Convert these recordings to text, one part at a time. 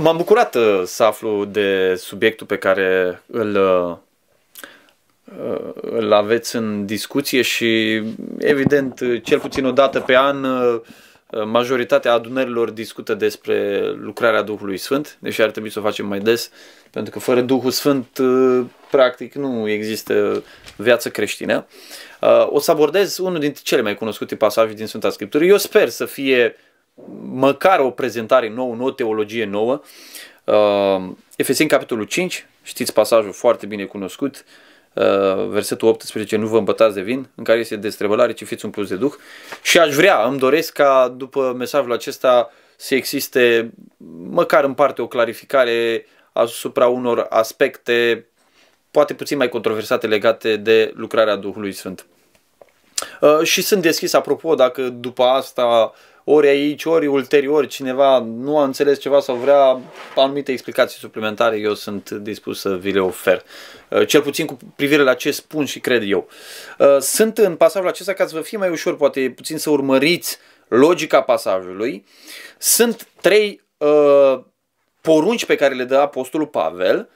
M-am bucurat uh, să aflu de subiectul pe care îl, uh, uh îl aveți în discuție și, evident, uh, cel puțin o dată pe an, uh, uh, majoritatea adunărilor discută despre lucrarea Duhului Sfânt, deși ar trebui să o facem mai des, pentru că fără Duhul Sfânt, practic, nu există viață creștină. O să abordez unul dintre cele mai cunoscute pasaje din Sfânta Scriptură. Eu sper să fie măcar o prezentare nouă, o teologie nouă. Uh, Efeseni capitolul 5, știți pasajul foarte bine cunoscut, uh, versetul 18, nu vă îmbătați de vin, în care este destrebălare, ci fiți umpluți de Duh. Și aș vrea, îmi doresc ca după mesajul acesta să existe măcar în parte o clarificare asupra unor aspecte poate puțin mai controversate legate de lucrarea Duhului Sfânt. Uh, și sunt deschis, apropo, dacă după asta uh, ori aici, ori ulterior cineva nu a înțeles ceva sau vrea anumite explicații suplimentare, eu sunt dispus să vi le ofer. Uh, cel puțin cu privire la ce spun și cred eu. Uh, sunt în pasajul acesta ca să vă fie mai ușor, poate puțin să urmăriți logica pasajului. Sunt trei uh, porunci pe care le dă Apostolul Pavel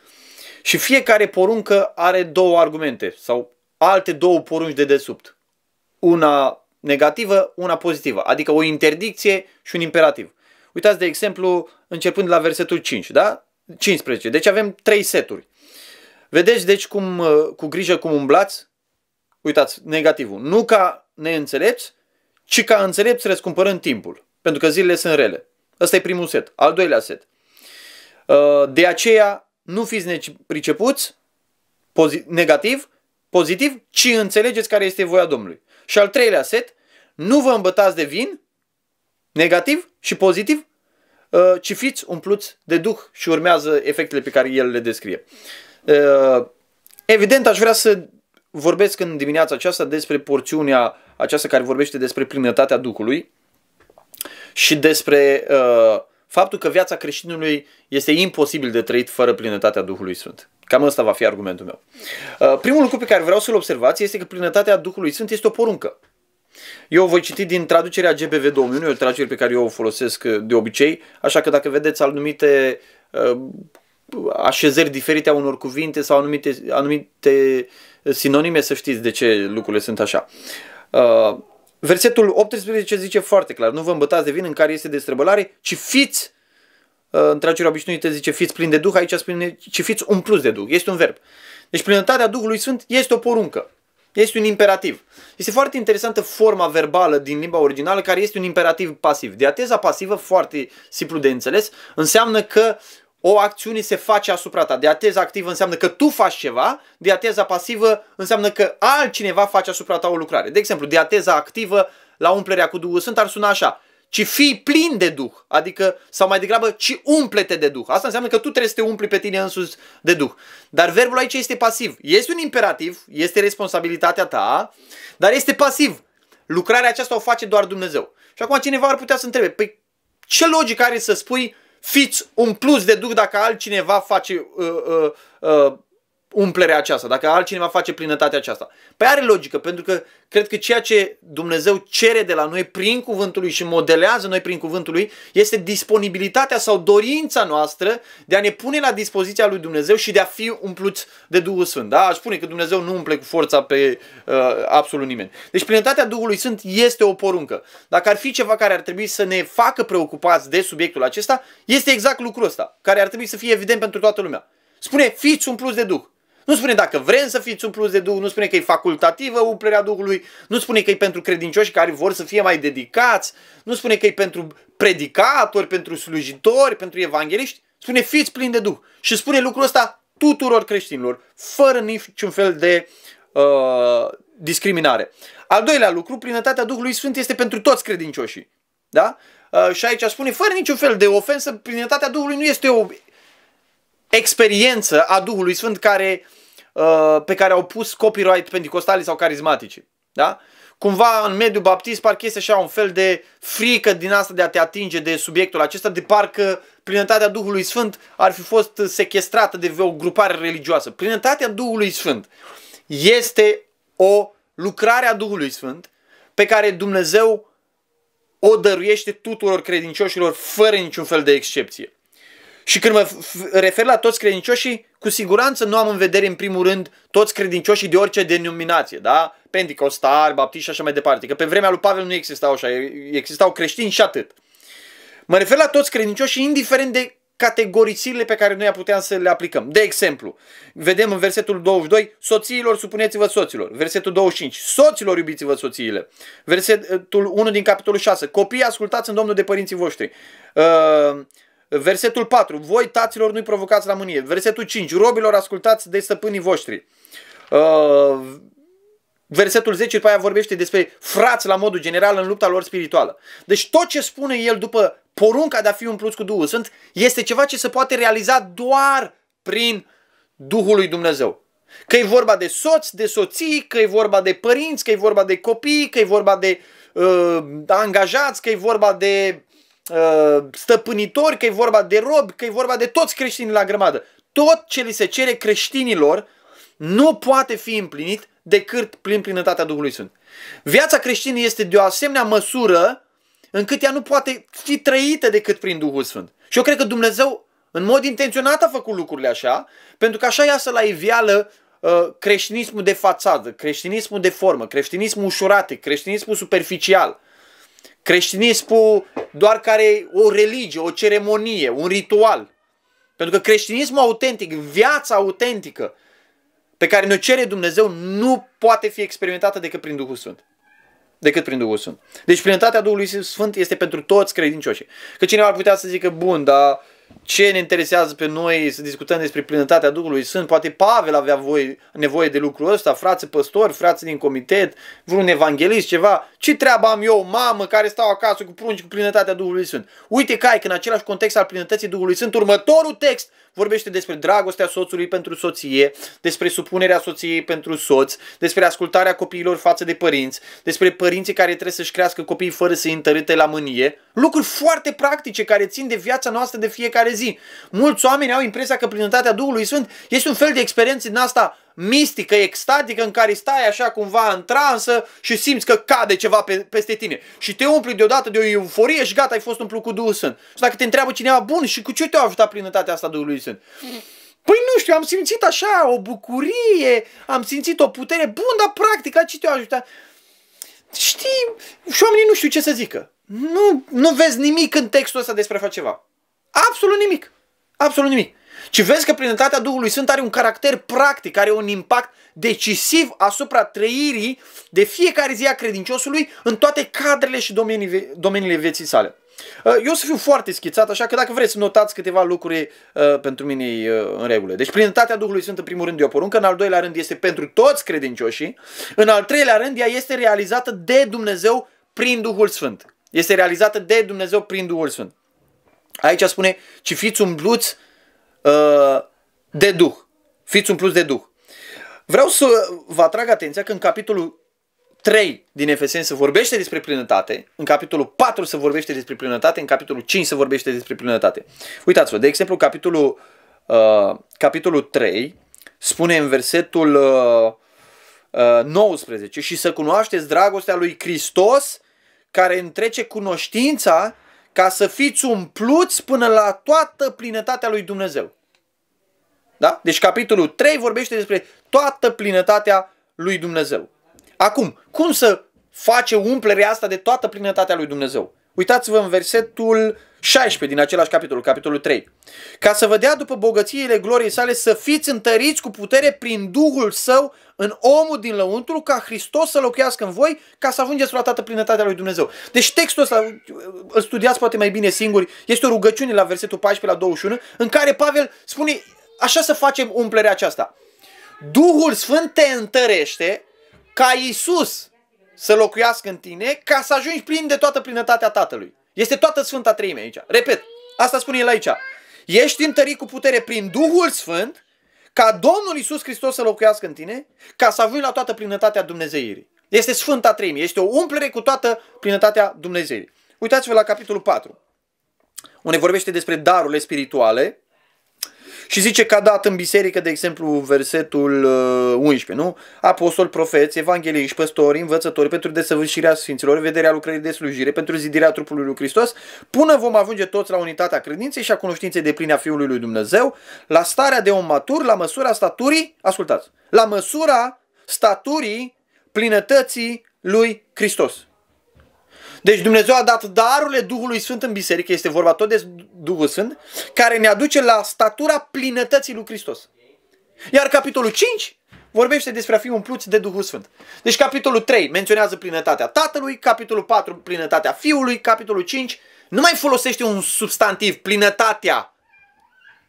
și fiecare poruncă are două argumente sau alte două porunci de desubt. Una negativă, una pozitivă, adică o interdicție și un imperativ. Uitați, de exemplu, începând la versetul 5, da? 15. Deci avem trei seturi. Vedeți, deci, cum, uh, cu grijă cum umblați? Uitați, negativul. Nu ca neînțelepți, ci ca înțelepți răscumpărând timpul. Pentru că zilele sunt rele. Ăsta e primul set. Al doilea set. Uh, de aceea, nu fiți nepricepuți, negativ, pozitiv, ci înțelegeți care este voia Domnului. Și al treilea set, nu vă îmbătați de vin, negativ și pozitiv, uh, ci fiți umpluți de Duh și urmează efectele pe care el le descrie. Uh, evident, aș vrea să vorbesc în dimineața aceasta despre porțiunea aceasta care vorbește despre plinătatea Duhului și despre uh, faptul că viața creștinului este imposibil de trăit fără plinătatea Duhului Sfânt. Cam ăsta va fi argumentul meu. primul lucru pe care vreau să-l observați este că plinătatea Duhului Sfânt este o poruncă. Eu voi citi din traducerea GBV 2001, o traducere pe care eu o folosesc uh, de obicei, așa că dacă vedeți anumite numite uh, așezări diferite a unor cuvinte sau anumite, anumite uh, sinonime, să știți de ce lucrurile sunt așa. versetul 18 zice foarte clar, nu vă îmbătați de vin în care este destrăbălare, ci fiți în traducerea obișnuită zice fiți plini de Duh, aici spune ci fiți umpluți de Duh. Este un verb. Deci plinătatea Duhului Sfânt este o poruncă. Este un imperativ. Este foarte interesantă forma verbală din limba originală care este un imperativ pasiv. Diateza pasivă, foarte simplu de înțeles, înseamnă că o acțiune se face asupra ta. Diateza activă înseamnă că tu faci ceva, diateza pasivă înseamnă că altcineva face asupra ta o lucrare. De exemplu, diateza activă la umplerea cu Duhul Sfânt ar suna așa ci fii plin de Duh, adică, sau mai degrabă, ci umplete de Duh. Asta înseamnă că tu trebuie să te umpli pe tine însuți de Duh. Dar verbul aici este pasiv. Este un imperativ, este responsabilitatea ta, dar este pasiv. Lucrarea aceasta o face doar Dumnezeu. Și acum cineva ar putea să întrebe, păi ce logică are să spui fiți un plus de Duh dacă altcineva face uh, uh, uh, umplerea aceasta, dacă altcineva face plinătatea aceasta. Păi are logică, pentru că cred că ceea ce Dumnezeu cere de la noi prin cuvântul lui și modelează noi prin cuvântul lui este disponibilitatea sau dorința noastră de a ne pune la dispoziția lui Dumnezeu și de a fi umpluți de Duhul Sfânt. Da? Aș spune că Dumnezeu nu umple cu forța pe uh, absolut nimeni. Deci plinătatea Duhului Sfânt este o poruncă. Dacă ar fi ceva care ar trebui să ne facă preocupați de subiectul acesta, este exact lucrul ăsta, care ar trebui să fie evident pentru toată lumea. Spune, fiți umpluți de Duh. Nu spune dacă vrem să fiți umpluți de Duh, nu spune că e facultativă umplerea Duhului, nu spune că e pentru credincioși care vor să fie mai dedicați, nu spune că e pentru predicatori, pentru slujitori, pentru evangeliști. Spune fiți plini de Duh și spune lucrul ăsta tuturor creștinilor, fără niciun fel de uh, discriminare. Al doilea lucru, plinătatea Duhului Sfânt este pentru toți credincioșii. Da? Uh, și aici spune, fără niciun fel de ofensă, plinătatea Duhului nu este o experiență a Duhului Sfânt care, uh, pe care au pus copyright pentecostalii sau carismatici. Da? Cumva în mediul baptist parcă este așa un fel de frică din asta de a te atinge de subiectul acesta, de parcă plinătatea Duhului Sfânt ar fi fost sequestrată de o grupare religioasă. Plinătatea Duhului Sfânt este o lucrare a Duhului Sfânt pe care Dumnezeu o dăruiește tuturor credincioșilor fără niciun fel de excepție. Și când mă refer la toți credincioșii, cu siguranță nu am în vedere, în primul rând, toți credincioșii de orice denominație, da? Pentecostal, baptiști și așa mai departe. Că pe vremea lui Pavel nu existau așa, existau creștini și atât. Mă refer la toți credincioșii, indiferent de categorisirile pe care noi puteam să le aplicăm. De exemplu, vedem în versetul 22, soțiilor supuneți-vă soților. Versetul 25, soților iubiți-vă soțiile. Versetul 1 din capitolul 6, copii ascultați în Domnul de părinții voștri. Uh, Versetul 4. Voi, taților, nu-i provocați la mânie. Versetul 5. Robilor, ascultați de stăpânii voștri. Uh, versetul 10 după aia vorbește despre frați la modul general în lupta lor spirituală. Deci tot ce spune el după porunca de a fi umplut cu Duhul Sfânt este ceva ce se poate realiza doar prin Duhul lui Dumnezeu. Că e vorba de soți, de soții, că e vorba de părinți, că e vorba de copii, că e vorba de uh, angajați, că e vorba de Uh, stăpânitori, că e vorba de robi, că e vorba de toți creștinii la grămadă. Tot ce li se cere creștinilor nu poate fi împlinit decât prin plinătatea Duhului Sfânt. Viața creștină este de o asemenea măsură încât ea nu poate fi trăită decât prin Duhul Sfânt. Și eu cred că Dumnezeu în mod intenționat a făcut lucrurile așa, pentru că așa iasă la ivială uh, creștinismul de fațadă, creștinismul de formă, creștinismul ușurat, creștinismul superficial – creștinismul doar care o religie, o ceremonie, un ritual. Pentru că creștinismul autentic, viața autentică pe care ne cere Dumnezeu nu poate fi experimentată decât prin Duhul Sfânt. Decât prin Duhul Sfânt. Deci plinătatea Duhului Sfânt este pentru toți credincioșii. Că cineva ar putea să zică, bun, dar ce ne interesează pe noi să discutăm despre plinătatea Duhului Sfânt? Poate Pavel avea voi, nevoie de lucrul ăsta, frații păstori, frații din comitet, vreun evanghelist, ceva. Ce treabă am eu, mamă, care stau acasă cu prunci, cu plinătatea Duhului Sfânt? Uite că ai că în același context al plinătății Duhului Sfânt, următorul text vorbește despre dragostea soțului pentru soție, despre supunerea soției pentru soț, despre ascultarea copiilor față de părinți, despre părinții care trebuie să-și crească copiii fără să-i întărâte la mânie. Lucruri foarte practice care țin de viața noastră de fiecare zi. Mulți oameni au impresia că plinătatea Duhului Sfânt este un fel de experiență din asta mistică, extatică, în care stai așa cumva în transă și simți că cade ceva pe, peste tine. Și te umpli deodată de o euforie și gata, ai fost umplut cu Duhul Sfânt. Și dacă te întreabă cineva, bun, și cu ce te-a ajutat plinătatea asta Duhului Sfânt? Păi nu știu, am simțit așa o bucurie, am simțit o putere, bun, dar practic, la ce te-a ajutat? Știi, și oamenii nu știu ce să zică. Nu, nu vezi nimic în textul ăsta despre a face ceva. Absolut nimic. Absolut nimic ci vezi că plinătatea Duhului Sfânt are un caracter practic, are un impact decisiv asupra trăirii de fiecare zi a credinciosului în toate cadrele și domenii, domeniile vieții sale. Uh, eu o să fiu foarte schițat, așa că dacă vreți să notați câteva lucruri uh, pentru mine uh, în regulă. Deci plinătatea Duhului Sfânt în primul rând e o poruncă, în al doilea rând este pentru toți credincioșii, în al treilea rând ea este realizată de Dumnezeu prin Duhul Sfânt. Este realizată de Dumnezeu prin Duhul Sfânt. Aici spune, ci fiți umbluți Uh, de Duh. Fiți umpluți de Duh. Vreau să vă atrag atenția că în capitolul 3 din Efeseni se vorbește despre plinătate, în capitolul 4 se vorbește despre plinătate, în capitolul 5 se vorbește despre plinătate. Uitați-vă, de exemplu, capitolul, uh, capitolul 3 spune în versetul uh, uh, 19 și să cunoașteți dragostea lui Hristos care întrece cunoștința ca să fiți umpluți până la toată plinătatea lui Dumnezeu. Da? Deci capitolul 3 vorbește despre toată plinătatea lui Dumnezeu. Acum, cum să face umplerea asta de toată plinătatea lui Dumnezeu? Uitați-vă în versetul 16 din același capitol, capitolul 3. Ca să vă dea după bogățiile gloriei sale să fiți întăriți cu putere prin Duhul Său în omul din lăuntru ca Hristos să locuiască în voi ca să ajungeți la toată plinătatea lui Dumnezeu. Deci textul ăsta, îl studiați poate mai bine singuri, este o rugăciune la versetul 14 la 21 în care Pavel spune așa să facem umplerea aceasta. Duhul Sfânt te întărește ca Iisus să locuiască în tine ca să ajungi plin de toată plinătatea Tatălui. Este toată Sfânta Treime aici. Repet, asta spune el aici. Ești întărit cu putere prin Duhul Sfânt ca Domnul Iisus Hristos să locuiască în tine ca să ajungi la toată plinătatea Dumnezeirii. Este Sfânta Treime, este o umplere cu toată plinătatea Dumnezeirii. Uitați-vă la capitolul 4, unde vorbește despre darurile spirituale și zice că a dat în biserică, de exemplu, versetul 11, uh, nu? Apostol, profeți, evangheliști, păstori, învățători, pentru desăvârșirea sfinților, vederea lucrării de slujire, pentru zidirea trupului lui Hristos, până vom ajunge toți la unitatea credinței și a cunoștinței de plină a Fiului lui Dumnezeu, la starea de om matur, la măsura staturii, ascultați, la măsura staturii plinătății lui Hristos. Deci Dumnezeu a dat darurile Duhului Sfânt în biserică, este vorba tot de Duhul Sfânt, care ne aduce la statura plinătății lui Hristos. Iar capitolul 5 vorbește despre a fi umpluți de Duhul Sfânt. Deci capitolul 3 menționează plinătatea Tatălui, capitolul 4 plinătatea Fiului, capitolul 5 nu mai folosește un substantiv, plinătatea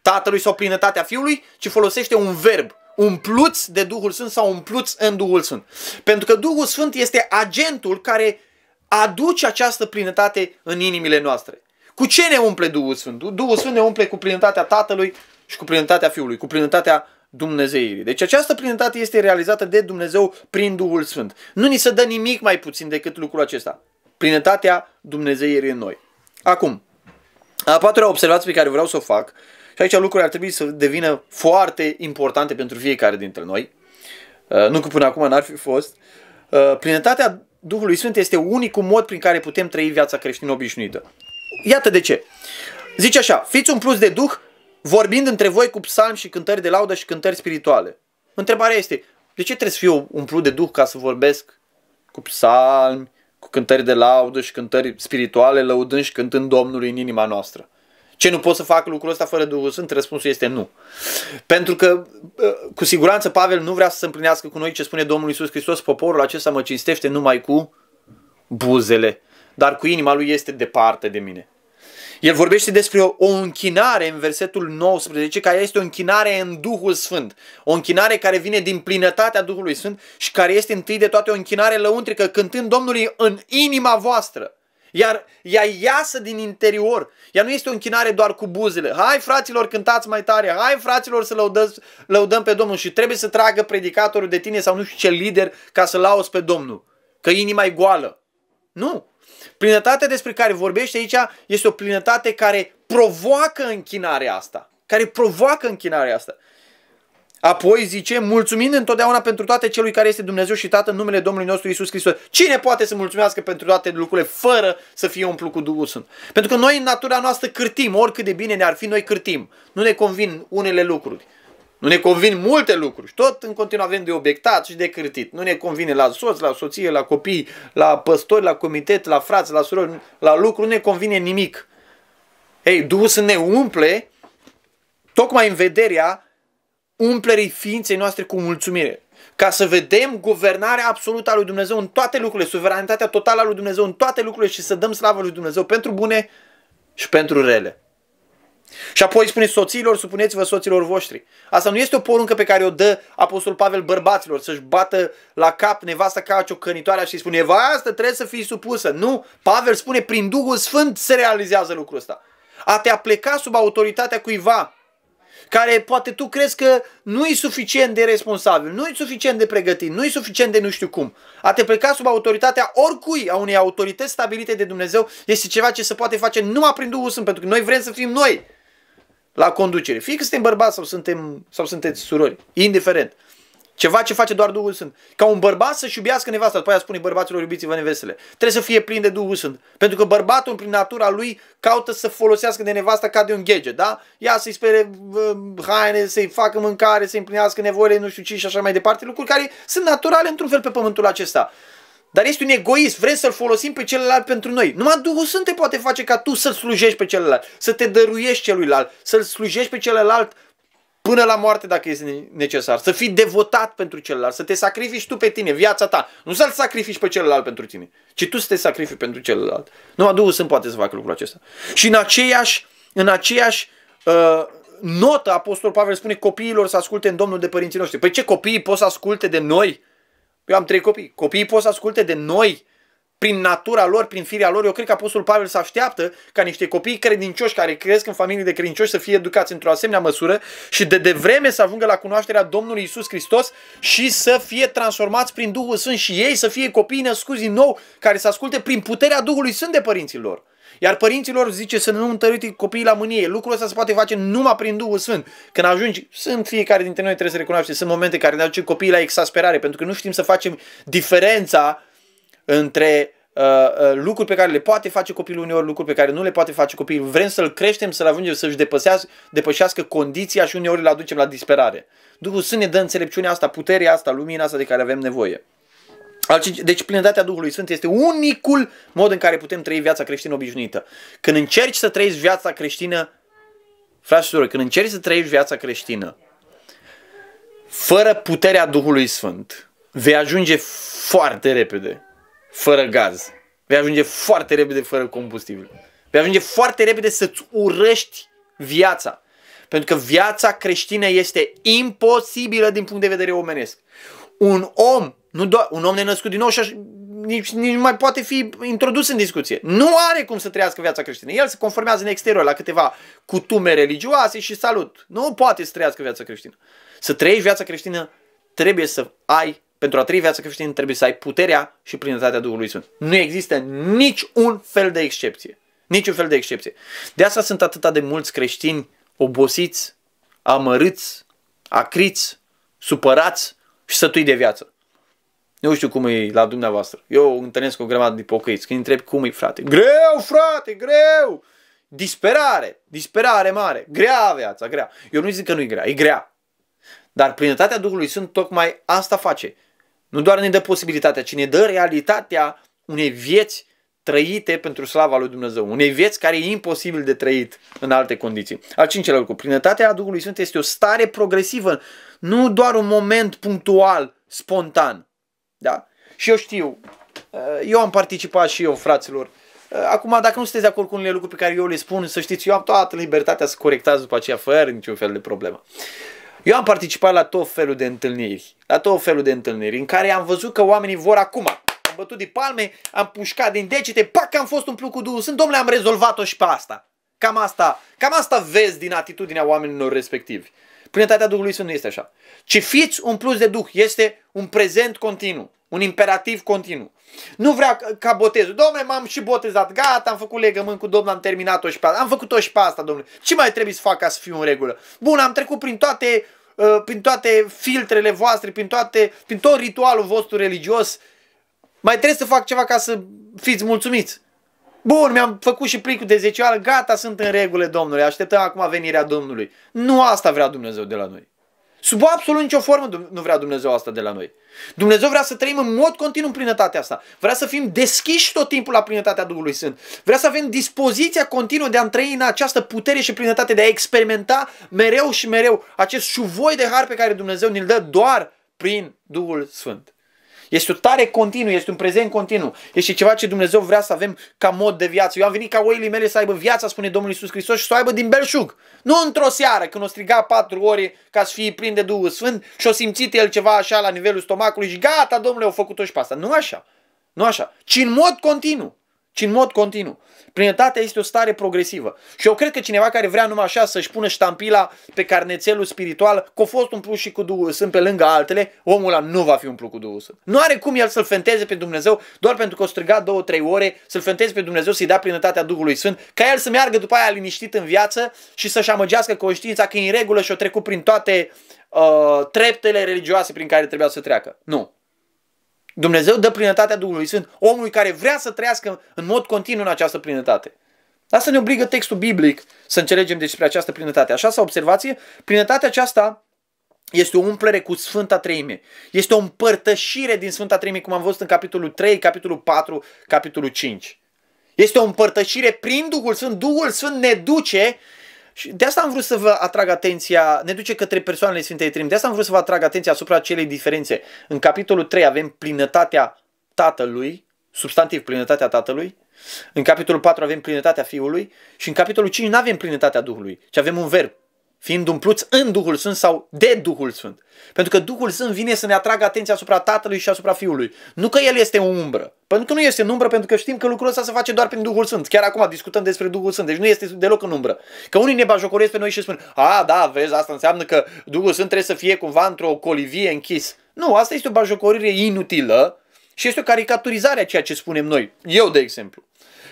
Tatălui sau plinătatea Fiului, ci folosește un verb, umpluți de Duhul Sfânt sau umpluți în Duhul Sfânt. Pentru că Duhul Sfânt este agentul care aduce această plinătate în inimile noastre. Cu ce ne umple Duhul Sfânt? Duhul Sfânt ne umple cu plinătatea Tatălui și cu plinătatea Fiului, cu plinătatea Dumnezeirii. Deci această plinătate este realizată de Dumnezeu prin Duhul Sfânt. Nu ni se dă nimic mai puțin decât lucrul acesta. Plinătatea Dumnezeirii în noi. Acum, a patra observație pe care vreau să o fac, și aici lucrurile ar trebui să devină foarte importante pentru fiecare dintre noi, uh, nu că până acum n-ar fi fost, uh, plinătatea Duhului Sfânt este unicul mod prin care putem trăi viața creștină obișnuită. Iată de ce. Zice așa, fiți un plus de Duh vorbind între voi cu psalmi și cântări de laudă și cântări spirituale. Întrebarea este, de ce trebuie să fiu plus de Duh ca să vorbesc cu psalmi, cu cântări de laudă și cântări spirituale, lăudând și cântând Domnului în inima noastră? Ce, nu pot să fac lucrul ăsta fără Duhul Sfânt? Răspunsul este nu. Pentru că, cu siguranță, Pavel nu vrea să se împlinească cu noi ce spune Domnul Isus Hristos, poporul acesta mă cinstește numai cu buzele, dar cu inima lui este departe de mine. El vorbește despre o, o închinare în versetul 19, care este o închinare în Duhul Sfânt. O închinare care vine din plinătatea Duhului Sfânt și care este întâi de toate o închinare lăuntrică, cântând Domnului în inima voastră. Iar ea iasă din interior. Ea nu este o închinare doar cu buzele. Hai fraților, cântați mai tare. Hai fraților să lăudăm, lăudăm pe Domnul. Și trebuie să tragă predicatorul de tine sau nu știu ce lider ca să lauzi pe Domnul. Că inima e goală. Nu. Plinătatea despre care vorbește aici este o plinătate care provoacă închinarea asta. Care provoacă închinarea asta. Apoi zice, mulțumind întotdeauna pentru toate celui care este Dumnezeu și Tatăl în numele Domnului nostru Isus Hristos. Cine poate să mulțumească pentru toate lucrurile fără să fie umplut cu Duhul Sfânt? Pentru că noi în natura noastră cârtim, oricât de bine ne-ar fi, noi cârtim. Nu ne convin unele lucruri. Nu ne convin multe lucruri tot în continuu avem de obiectat și de cârtit. Nu ne convine la soț, la soție, la copii, la păstori, la comitet, la frați, la surori, la lucru, nu ne convine nimic. Ei, Duhul să ne umple tocmai în vederea umplerii ființei noastre cu mulțumire. Ca să vedem guvernarea absolută a lui Dumnezeu în toate lucrurile, suveranitatea totală a lui Dumnezeu în toate lucrurile și să dăm slavă lui Dumnezeu pentru bune și pentru rele. Și apoi spune soțiilor, supuneți-vă soților voștri. Asta nu este o poruncă pe care o dă Apostol Pavel bărbaților, să-și bată la cap nevasta ca ciocănitoarea și spune, asta trebuie să fii supusă. Nu, Pavel spune, prin Duhul Sfânt se realizează lucrul ăsta. A te apleca sub autoritatea cuiva care poate tu crezi că nu e suficient de responsabil, nu e suficient de pregătit, nu e suficient de nu știu cum. A te pleca sub autoritatea oricui a unei autorități stabilite de Dumnezeu este ceva ce se poate face numai prin Duhul Sfânt, pentru că noi vrem să fim noi la conducere. Fie că suntem bărbați sau, suntem, sau sunteți surori, indiferent. Ceva ce face doar Duhul Sfânt. Ca un bărbat să-și iubească nevasta, după aia spune bărbaților iubiți-vă nevestele. Trebuie să fie plin de Duhul Sfânt. Pentru că bărbatul, prin natura lui, caută să folosească de nevasta ca de un gadget, da? ia să-i spere uh, haine, să-i facă mâncare, să-i împlinească nevoile, nu știu ce și așa mai departe, lucruri care sunt naturale într-un fel pe pământul acesta. Dar este un egoist, vrem să-l folosim pe celălalt pentru noi. Numai Duhul Sfânt te poate face ca tu să-l slujești pe celălalt, să te dăruiești celuilalt, să-l slujești pe celălalt până la moarte dacă este necesar. Să fii devotat pentru celălalt, să te sacrifici tu pe tine, viața ta. Nu să-l sacrifici pe celălalt pentru tine, ci tu să te sacrifici pentru celălalt. Numai Duhul Sfânt poate să facă lucrul acesta. Și în aceeași, în aceeași uh, notă, Apostol Pavel spune copiilor să asculte în Domnul de părinții noștri. Păi ce copiii pot să asculte de noi? Eu am trei copii. Copiii pot să asculte de noi prin natura lor, prin firea lor, eu cred că Apostolul Pavel se așteaptă ca niște copii credincioși care cresc în familii de credincioși să fie educați într-o asemenea măsură și de devreme să ajungă la cunoașterea Domnului Isus Hristos și să fie transformați prin Duhul Sfânt și ei să fie copii născuți din nou care să asculte prin puterea Duhului Sfânt de părinții lor. Iar părinților zice să nu întărâți copiii la mânie. Lucrul ăsta se poate face numai prin Duhul Sfânt. Când ajungi, sunt fiecare dintre noi trebuie să recunoaștem, sunt momente care ne aduce copiii la exasperare, pentru că nu știm să facem diferența între uh, uh, lucruri pe care le poate face copilul uneori, lucruri pe care nu le poate face copilul. Vrem să-l creștem, să-l ajungem să-și depăsească, depășească condiția și uneori îl aducem la disperare. Duhul Sfânt ne dă înțelepciunea asta, puterea asta, lumina asta de care avem nevoie. Deci plinătatea Duhului Sfânt este unicul mod în care putem trăi viața creștină obișnuită. Când încerci să trăiești viața creștină, frate și când încerci să trăiești viața creștină, fără puterea Duhului Sfânt, vei ajunge foarte repede fără gaz. Vei ajunge foarte repede fără combustibil. Vei ajunge foarte repede să-ți urăști viața. Pentru că viața creștină este imposibilă din punct de vedere omenesc. Un om, nu doar un om nenăscut din nou și nici, nici nu mai poate fi introdus în discuție. Nu are cum să trăiască viața creștină. El se conformează în exterior la câteva cutume religioase și salut. Nu poate să trăiască viața creștină. Să trăiești viața creștină trebuie să ai pentru a trăi viața creștină trebuie să ai puterea și plinătatea Duhului Sfânt. Nu există nici un fel de excepție. Niciun fel de excepție. De asta sunt atâta de mulți creștini obosiți, amărâți, acriți, supărați și sătui de viață. Nu știu cum e la dumneavoastră. Eu întâlnesc o grămadă de pocăiți. Când întreb cum e, frate, greu, frate, greu! Disperare, disperare mare, grea viața, grea. Eu nu zic că nu e grea, e grea. Dar plinătatea Duhului Sfânt tocmai asta face. Nu doar ne dă posibilitatea, ci ne dă realitatea unei vieți trăite pentru slava lui Dumnezeu, unei vieți care e imposibil de trăit în alte condiții. Al cincilea lucru, plinătatea Duhului Sfânt este o stare progresivă, nu doar un moment punctual, spontan. Da? Și eu știu, eh, eu am participat și eu, fraților, eh, Acum, dacă nu sunteți de acord cu unele lucruri pe care eu le spun, să știți, eu am toată libertatea să corectați după aceea fără niciun fel de problemă. Eu am participat la tot felul de întâlniri, la tot felul de întâlniri, în care am văzut că oamenii vor acum. Am bătut de palme, am pușcat din degete, pac, am fost un cu Duhul Sfânt, domnule, am rezolvat-o și pe asta. Cam asta, cam asta vezi din atitudinea oamenilor respectivi. Plinătatea Duhului Sfânt nu este așa. Ci fiți plus de Duh, este un prezent continuu, un imperativ continuu. Nu vrea ca botezul. Domnule, m-am și botezat, gata, am făcut legământ cu Domnul, am terminat-o și pe asta. Am făcut-o și pe asta, domnule. Ce mai trebuie să fac ca să fiu în regulă? Bun, am trecut prin toate Uh, prin toate filtrele voastre, prin, toate, prin tot ritualul vostru religios, mai trebuie să fac ceva ca să fiți mulțumiți. Bun, mi-am făcut și plicul de zecioară, gata, sunt în regulă, domnule, așteptăm acum venirea Domnului. Nu asta vrea Dumnezeu de la noi. Sub absolut nicio formă nu vrea Dumnezeu asta de la noi. Dumnezeu vrea să trăim în mod continuu în plinătatea asta. Vrea să fim deschiși tot timpul la plinătatea Duhului Sfânt. Vrea să avem dispoziția continuă de a trăi în această putere și plinătate, de a experimenta mereu și mereu acest șuvoi de har pe care Dumnezeu ne-l dă doar prin Duhul Sfânt. Este o tare continuă, este un prezent continuu. Este ceva ce Dumnezeu vrea să avem ca mod de viață. Eu am venit ca oile mele să aibă viața, spune Domnul Isus Hristos, și să o aibă din belșug. Nu într-o seară, când o striga patru ore ca să fie plin de Duhul Sfânt și o simțit el ceva așa la nivelul stomacului și gata, domnule, au făcut-o și pe asta. Nu așa. Nu așa. Ci în mod continuu ci în mod continuu. Plinătatea este o stare progresivă. Și eu cred că cineva care vrea numai așa să-și pună ștampila pe carnețelul spiritual că a fost umplut și cu Duhul Sfânt pe lângă altele, omul ăla nu va fi umplut cu Duhul Sfânt. Nu are cum el să-L fenteze pe Dumnezeu doar pentru că o strigat două, trei ore, să-L fenteze pe Dumnezeu, să-i dea plinătatea Duhului Sfânt, ca el să meargă după aia liniștit în viață și să-și amăgească conștiința că e în regulă și o trecut prin toate uh, treptele religioase prin care trebuia să treacă. Nu. Dumnezeu dă plinătatea Duhului Sfânt omului care vrea să trăiască în mod continuu în această plinătate. Asta ne obligă textul biblic să înțelegem despre această plinătate. Așa sau observație, plinătatea aceasta este o umplere cu Sfânta Treime. Este o împărtășire din Sfânta Treime, cum am văzut în capitolul 3, capitolul 4, capitolul 5. Este o împărtășire prin Duhul Sfânt. Duhul Sfânt ne duce și de asta am vrut să vă atrag atenția, ne duce către persoanele Sfintei Trim, de asta am vrut să vă atrag atenția asupra acelei diferențe. În capitolul 3 avem plinătatea Tatălui, substantiv plinătatea Tatălui, în capitolul 4 avem plinătatea Fiului și în capitolul 5 nu avem plinătatea Duhului, ci avem un verb, fiind umpluți în Duhul Sfânt sau de Duhul Sfânt. Pentru că Duhul Sfânt vine să ne atragă atenția asupra Tatălui și asupra Fiului. Nu că El este o umbră, pentru că nu este în umbră, pentru că știm că lucrul ăsta se face doar prin Duhul Sfânt. Chiar acum discutăm despre Duhul Sfânt, deci nu este deloc în umbră. Că unii ne bajocoresc pe noi și spun, a, da, vezi, asta înseamnă că Duhul Sfânt trebuie să fie cumva într-o colivie închis. Nu, asta este o bajocorire inutilă și este o caricaturizare a ceea ce spunem noi. Eu, de exemplu.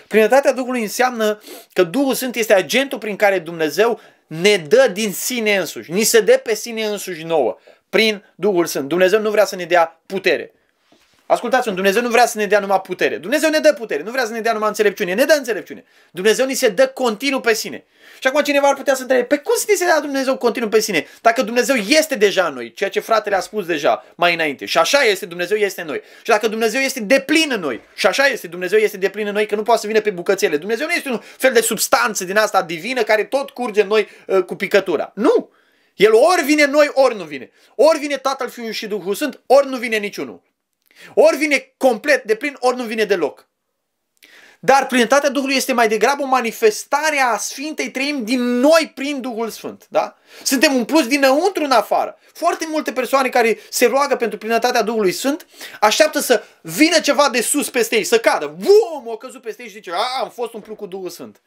Plinătatea Duhului înseamnă că Duhul Sfânt este agentul prin care Dumnezeu ne dă din sine însuși, ni se dă pe sine însuși nouă, prin Duhul Sfânt. Dumnezeu nu vrea să ne dea putere. Ascultați-mă, Dumnezeu nu vrea să ne dea numai putere. Dumnezeu ne dă putere, nu vrea să ne dea numai înțelepciune, ne dă înțelepciune. Dumnezeu ni se dă continuu pe sine. Și acum cineva ar putea să întrebe, pe cum să ni se dea Dumnezeu continuu pe sine? Dacă Dumnezeu este deja în noi, ceea ce fratele a spus deja mai înainte. Și așa este, Dumnezeu este în noi. Și dacă Dumnezeu este deplin în noi, și așa este, Dumnezeu este deplin în noi, că nu poate să vină pe bucățele. Dumnezeu nu este un fel de substanță din asta divină care tot curge în noi uh, cu picătura. Nu! El ori vine în noi, ori nu vine. Ori vine Tatăl, Fiul și Duhul Sfânt, ori nu vine niciunul. Ori vine complet de plin, ori nu vine deloc. Dar plinătatea Duhului este mai degrabă o manifestare a Sfintei trăim din noi prin Duhul Sfânt. Da? Suntem un plus dinăuntru în afară. Foarte multe persoane care se roagă pentru plinătatea Duhului Sfânt așteaptă să vină ceva de sus peste ei, să cadă. Vum, o căzut peste ei și zice, a, am fost plus cu Duhul Sfânt.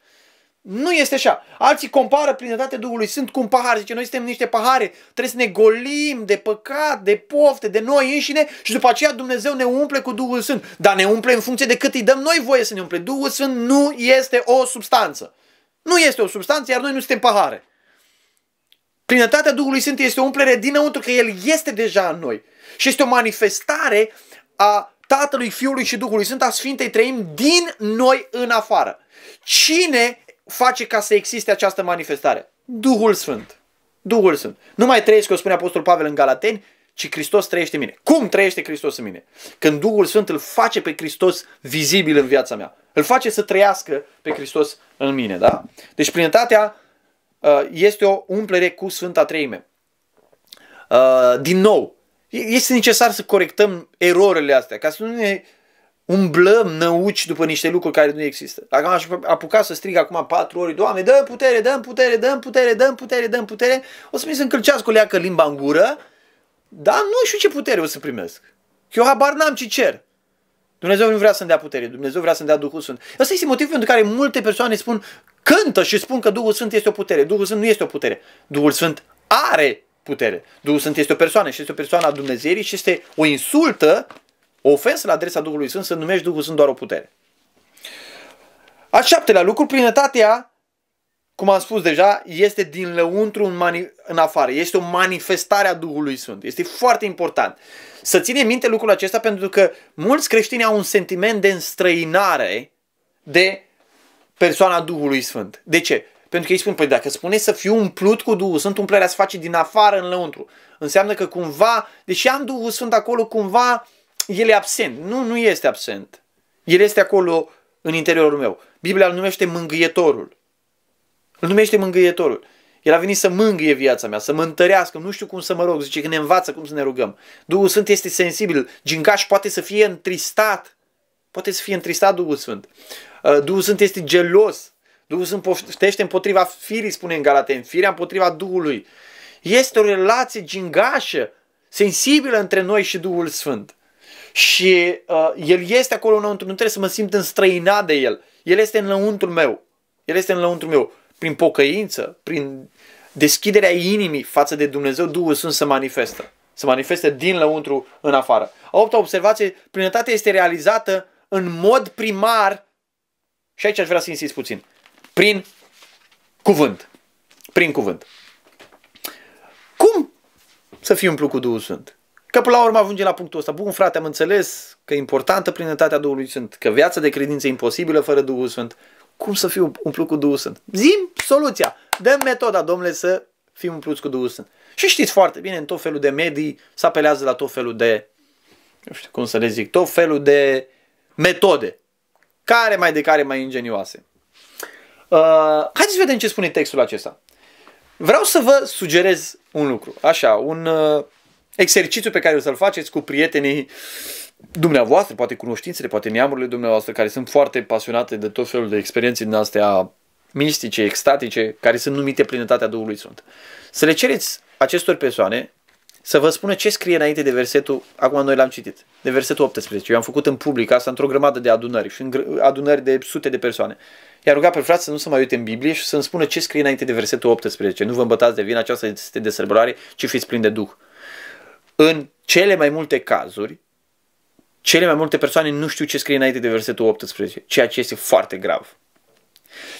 Nu este așa. Alții compară plinătatea Duhului Sfânt cu un pahar. Zice, noi suntem niște pahare, trebuie să ne golim de păcat, de pofte, de noi înșine și după aceea Dumnezeu ne umple cu Duhul Sfânt. Dar ne umple în funcție de cât îi dăm noi voie să ne umple. Duhul Sfânt nu este o substanță. Nu este o substanță, iar noi nu suntem pahare. Plinătatea Duhului Sfânt este o umplere dinăuntru, că El este deja în noi. Și este o manifestare a Tatălui, Fiului și Duhului Sfânt, a Sfintei Trăim din noi în afară. Cine face ca să existe această manifestare? Duhul Sfânt. Duhul Sfânt. Nu mai trăiesc, că o spune Apostol Pavel în Galateni, ci Hristos trăiește în mine. Cum trăiește Hristos în mine? Când Duhul Sfânt îl face pe Hristos vizibil în viața mea. Îl face să trăiască pe Hristos în mine. Da? Deci plinătatea uh, este o umplere cu Sfânta Treime. Uh, din nou, este necesar să corectăm erorile astea, ca să nu ne umblăm năuci după niște lucruri care nu există. Dacă aș apuca să strig acum patru ori, Doamne, dă putere, dă putere, dă putere, dă putere, dă putere, o să mi se încălcească o leacă limba în gură, dar nu știu ce putere o să primesc. Eu habar n-am ce cer. Dumnezeu nu vrea să-mi dea putere, Dumnezeu vrea să-mi dea Duhul Sfânt. Asta este motivul pentru care multe persoane spun, cântă și spun că Duhul Sfânt este o putere. Duhul Sfânt nu este o putere. Duhul Sfânt are putere. Duhul Sfânt este o persoană și este o persoană a Dumnezeirii și este o insultă ofensă la adresa Duhului Sfânt să numești Duhul Sfânt doar o putere. A șaptelea lucru, plinătatea, cum am spus deja, este din lăuntru în, mani- în afară. Este o manifestare a Duhului Sfânt. Este foarte important. Să ținem minte lucrul acesta pentru că mulți creștini au un sentiment de înstrăinare de persoana Duhului Sfânt. De ce? Pentru că ei spun, păi dacă spune să fiu umplut cu Duhul Sfânt, umplerea se face din afară în lăuntru. Înseamnă că cumva, deși am Duhul Sfânt acolo, cumva el e absent. Nu, nu este absent. El este acolo în interiorul meu. Biblia îl numește mângâietorul. Îl numește mângâietorul. El a venit să mângâie viața mea, să mă întărească, nu știu cum să mă rog, zice că ne învață cum să ne rugăm. Duhul Sfânt este sensibil, Gingaș poate să fie întristat, poate să fie întristat Duhul Sfânt. Uh, Duhul Sfânt este gelos, Duhul Sfânt poftește împotriva firii, spune în în firea împotriva Duhului. Este o relație gingașă, sensibilă între noi și Duhul Sfânt și uh, El este acolo înăuntru, nu trebuie să mă simt înstrăinat de El. El este înăuntru meu. El este înăuntru meu. Prin pocăință, prin deschiderea inimii față de Dumnezeu, Duhul Sfânt se manifestă. Se manifestă din lăuntru în afară. A opta observație, plinătatea este realizată în mod primar și aici aș vrea să insist puțin. Prin cuvânt. Prin cuvânt. Cum să fii umplut cu Duhul Sfânt? Că până la urmă ajungem la punctul ăsta. Bun, frate, am înțeles că e importantă plinătatea Duhului Sfânt, că viața de credință e imposibilă fără Duhul Sfânt. Cum să fiu umplut cu Duhul Sfânt? Zim soluția. Dăm metoda, domnule, să fim umpluți cu Duhul Sfânt. Și știți foarte bine, în tot felul de medii se apelează la tot felul de, nu știu cum să le zic, tot felul de metode. Care mai de care mai ingenioase. Uh, haideți să vedem ce spune textul acesta. Vreau să vă sugerez un lucru, așa, un, uh, exercițiul pe care o să-l faceți cu prietenii dumneavoastră, poate cunoștințele, poate neamurile dumneavoastră, care sunt foarte pasionate de tot felul de experiențe din astea mistice, extatice, care sunt numite plinătatea Duhului Sfânt. Să le cereți acestor persoane să vă spună ce scrie înainte de versetul, acum noi l-am citit, de versetul 18. Eu am făcut în public asta într-o grămadă de adunări și în adunări de sute de persoane. I-a rugat pe frate să nu se mai uite în Biblie și să-mi spună ce scrie înainte de versetul 18. Nu vă îmbătați de vin, aceasta este de sărbătoare, ci fiți plini de Duh în cele mai multe cazuri, cele mai multe persoane nu știu ce scrie înainte de versetul 18, ceea ce este foarte grav.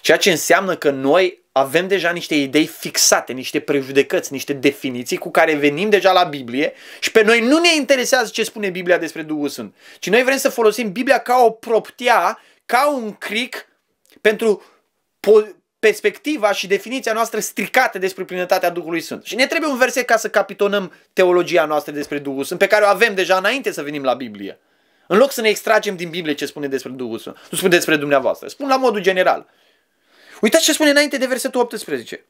Ceea ce înseamnă că noi avem deja niște idei fixate, niște prejudecăți, niște definiții cu care venim deja la Biblie și pe noi nu ne interesează ce spune Biblia despre Duhul Sfânt, ci noi vrem să folosim Biblia ca o proptia, ca un cric pentru perspectiva și definiția noastră stricată despre plinătatea Duhului Sfânt. Și ne trebuie un verset ca să capitonăm teologia noastră despre Duhul Sfânt, pe care o avem deja înainte să venim la Biblie. În loc să ne extragem din Biblie ce spune despre Duhul Sfânt, nu spune despre dumneavoastră, spun la modul general. Uitați ce spune înainte de versetul 18.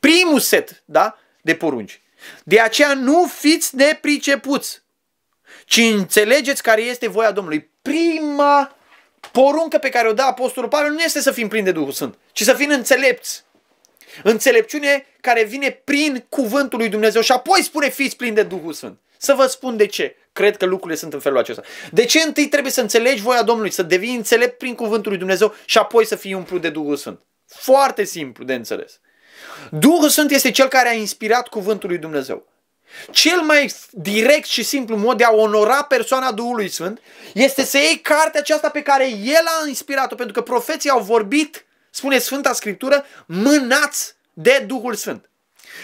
Primul set, da, de porunci. De aceea nu fiți nepricepuți, ci înțelegeți care este voia Domnului. Prima poruncă pe care o dă Apostolul Pavel nu este să fim plini de Duhul Sfânt, ci să fim înțelepți. Înțelepciune care vine prin cuvântul lui Dumnezeu și apoi spune fiți plini de Duhul Sfânt. Să vă spun de ce. Cred că lucrurile sunt în felul acesta. De ce întâi trebuie să înțelegi voia Domnului, să devii înțelept prin cuvântul lui Dumnezeu și apoi să fii umplut de Duhul Sfânt? Foarte simplu de înțeles. Duhul Sfânt este cel care a inspirat cuvântul lui Dumnezeu. Cel mai direct și simplu mod de a onora persoana Duhului Sfânt este să iei cartea aceasta pe care El a inspirat-o, pentru că profeții au vorbit, spune Sfânta Scriptură, mânați de Duhul Sfânt.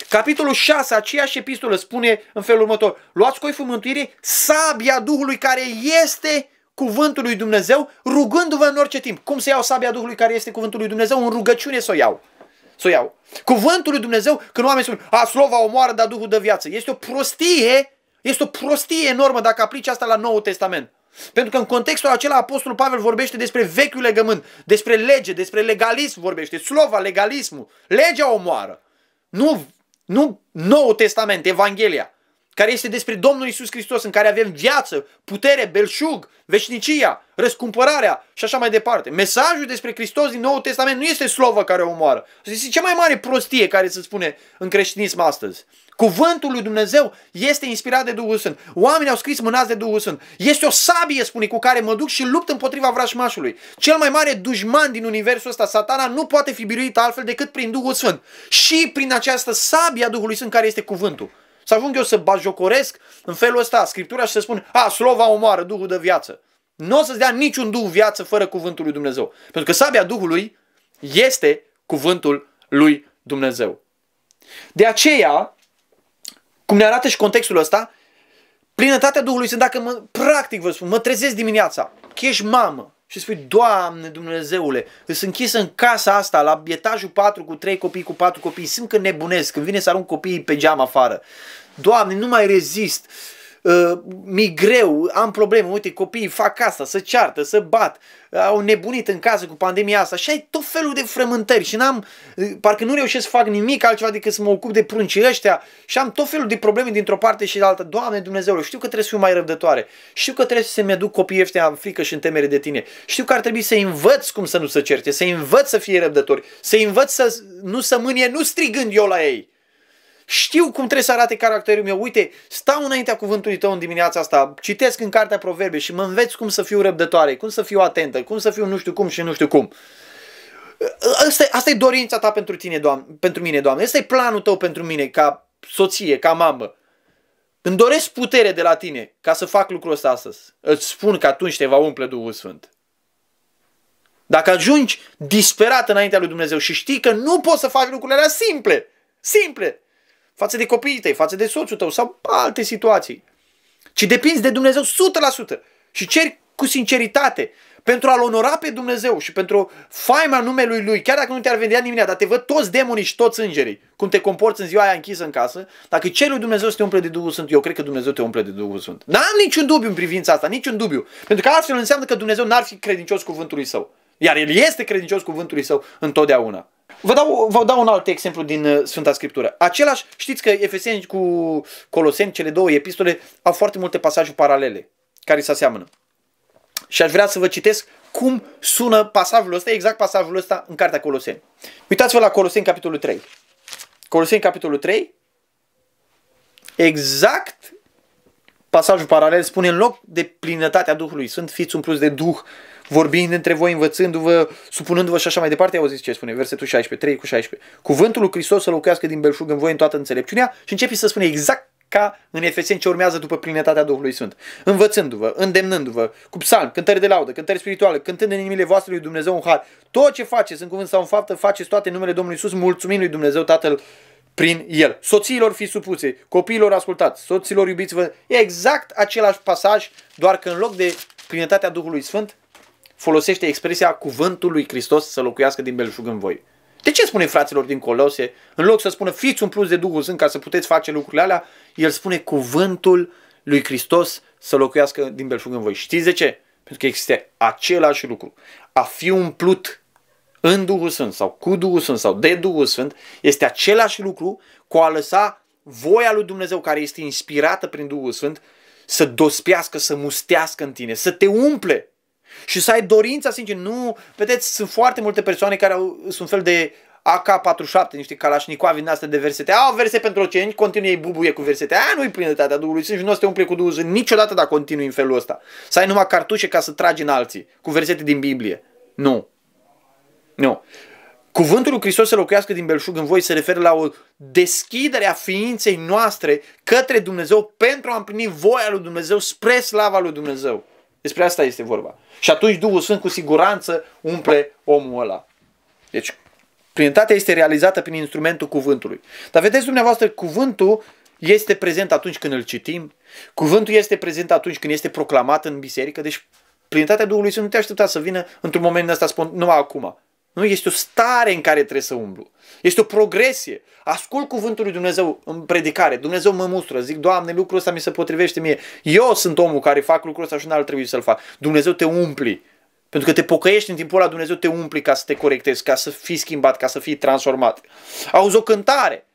Capitolul 6, aceeași epistolă, spune în felul următor, luați coiful mântuirii, sabia Duhului care este cuvântul lui Dumnezeu, rugându-vă în orice timp. Cum să iau sabia Duhului care este cuvântul lui Dumnezeu? În rugăciune să o iau să o iau. Cuvântul lui Dumnezeu, când oamenii spun, a, slova omoară, dar Duhul dă viață. Este o prostie, este o prostie enormă dacă aplici asta la Noul Testament. Pentru că în contextul acela Apostolul Pavel vorbește despre vechiul legământ, despre lege, despre legalism vorbește, slova, legalismul, legea omoară. Nu, nu Noul Testament, Evanghelia care este despre Domnul Isus Hristos, în care avem viață, putere, belșug, veșnicia, răscumpărarea și așa mai departe. Mesajul despre Hristos din Noul Testament nu este slovă care o omoară. Este cea mai mare prostie care se spune în creștinism astăzi. Cuvântul lui Dumnezeu este inspirat de Duhul Sfânt. Oamenii au scris mânați de Duhul Sfânt. Este o sabie, spune, cu care mă duc și lupt împotriva vrașmașului. Cel mai mare dușman din universul ăsta, satana, nu poate fi biruit altfel decât prin Duhul Sfânt. Și prin această sabie a Duhului Sfânt care este cuvântul. Să ajung eu să bajocoresc în felul ăsta Scriptura și să spun, a, slova omoară, Duhul de viață. Nu o să-ți dea niciun Duh viață fără cuvântul lui Dumnezeu. Pentru că sabia Duhului este cuvântul lui Dumnezeu. De aceea, cum ne arată și contextul ăsta, plinătatea Duhului sunt dacă mă, practic vă spun, mă trezesc dimineața, că ești mamă, și spui, Doamne Dumnezeule, îs închis în casa asta, la etajul 4 cu 3 copii, cu 4 copii, simt că nebunesc, când vine să arunc copiii pe geam afară. Doamne, nu mai rezist. Uh, Migreu, uh, mi greu, am probleme, uite, copiii fac asta, să ceartă, să bat, uh, au nebunit în casă cu pandemia asta și ai tot felul de frământări și n-am, uh, parcă nu reușesc să fac nimic altceva decât să mă ocup de pruncii ăștia și am tot felul de probleme dintr-o parte și de alta. Doamne Dumnezeu, știu că trebuie să fiu mai răbdătoare, știu că trebuie să-mi aduc copiii ăștia în frică și în temere de tine, știu că ar trebui să-i învăț cum să nu se certe, să-i învăț să fie răbdători, să-i învăț să nu să mânie, nu strigând eu la ei, știu cum trebuie să arate caracterul meu. Uite, stau înaintea cuvântului tău în dimineața asta, citesc în cartea Proverbe și mă înveți cum să fiu răbdătoare, cum să fiu atentă, cum să fiu nu știu cum și nu știu cum. Asta, asta e dorința ta pentru tine, doam, pentru mine, Doamne. Asta e planul tău pentru mine ca soție, ca mamă. Îmi doresc putere de la tine ca să fac lucrul ăsta astăzi. Îți spun că atunci te va umple Duhul Sfânt. Dacă ajungi disperat înaintea lui Dumnezeu și știi că nu poți să faci lucrurile alea simple, simple, față de copiii tăi, față de soțul tău sau alte situații. Ci depinzi de Dumnezeu 100% și ceri cu sinceritate pentru a-L onora pe Dumnezeu și pentru faima numelui Lui, chiar dacă nu te-ar vedea nimeni, dar te văd toți demonii și toți îngerii, cum te comporți în ziua aia închisă în casă, dacă cei lui Dumnezeu să te umple de Duhul Sfânt, eu cred că Dumnezeu te umple de Duhul Sfânt. N-am niciun dubiu în privința asta, niciun dubiu. Pentru că altfel înseamnă că Dumnezeu n-ar fi credincios cuvântului său. Iar el este credincios cuvântului său întotdeauna. Vă dau, vă dau un alt exemplu din uh, Sfânta Scriptură. Același, știți că Efeseni cu Coloseni, cele două epistole, au foarte multe pasaje paralele care se aseamănă. Și aș vrea să vă citesc cum sună pasajul ăsta, exact pasajul ăsta în Cartea Coloseni. Uitați-vă la Coloseni capitolul 3. Coloseni capitolul 3, exact pasajul paralel spune în loc de plinătatea Duhului Sfânt, fiți umpluți de Duh vorbind între voi, învățându-vă, supunându-vă și așa mai departe, auziți ce spune, versetul 16, 3 cu 16. Cuvântul lui Hristos să locuiască din belșug în voi în toată înțelepciunea și începi să spune exact ca în Efeseni ce urmează după plinătatea Duhului Sfânt. Învățându-vă, îndemnându-vă, cu psalm, cântări de laudă, cântări spirituale, cântând în inimile voastre lui Dumnezeu un har. Tot ce faceți în cuvânt sau în faptă, faceți toate în numele Domnului Isus, mulțumind lui Dumnezeu Tatăl prin el. Soțiilor fi supuse, copiilor ascultați, soților iubiți-vă. E exact același pasaj, doar că în loc de plinătatea Duhului Sfânt, folosește expresia cuvântul lui Hristos să locuiască din belșug în voi. De ce spune fraților din Colose, în loc să spună fiți un plus de Duhul Sfânt ca să puteți face lucrurile alea, el spune cuvântul lui Hristos să locuiască din belșug în voi. Știți de ce? Pentru că există același lucru. A fi umplut în Duhul Sfânt sau cu Duhul Sfânt sau de Duhul Sfânt este același lucru cu a lăsa voia lui Dumnezeu care este inspirată prin Duhul Sfânt să dospească, să mustească în tine, să te umple și să ai dorința sincer. Nu, vedeți, sunt foarte multe persoane care au, sunt fel de AK-47, niște calașnicoavi din astea de versete. Au verse pentru oceni, continui ei bubuie cu versete. Aia nu-i plinătatea Duhului Sfânt și nu o să te umple cu Duhul Sfânt niciodată dacă continui în felul ăsta. Să ai numai cartușe ca să tragi în alții, cu versete din Biblie. Nu. Nu. Cuvântul lui Hristos să locuiască din belșug în voi se referă la o deschidere a ființei noastre către Dumnezeu pentru a împlini voia lui Dumnezeu spre slava lui Dumnezeu. Despre asta este vorba. Și atunci Duhul Sfânt cu siguranță umple omul ăla. Deci, plinătatea este realizată prin instrumentul cuvântului. Dar vedeți dumneavoastră, cuvântul este prezent atunci când îl citim, cuvântul este prezent atunci când este proclamat în biserică, deci plinătatea Duhului Sfânt nu te aștepta să vină într-un moment ăsta, spun, nu acum. Nu? Este o stare în care trebuie să umblu. Este o progresie. Ascult cuvântul lui Dumnezeu în predicare. Dumnezeu mă mustră. Zic, Doamne, lucrul ăsta mi se potrivește mie. Eu sunt omul care fac lucrul ăsta și nu ar trebui să-l fac. Dumnezeu te umpli. Pentru că te pocăiești în timpul ăla, Dumnezeu te umpli ca să te corectezi, ca să fii schimbat, ca să fii transformat. Auzi o cântare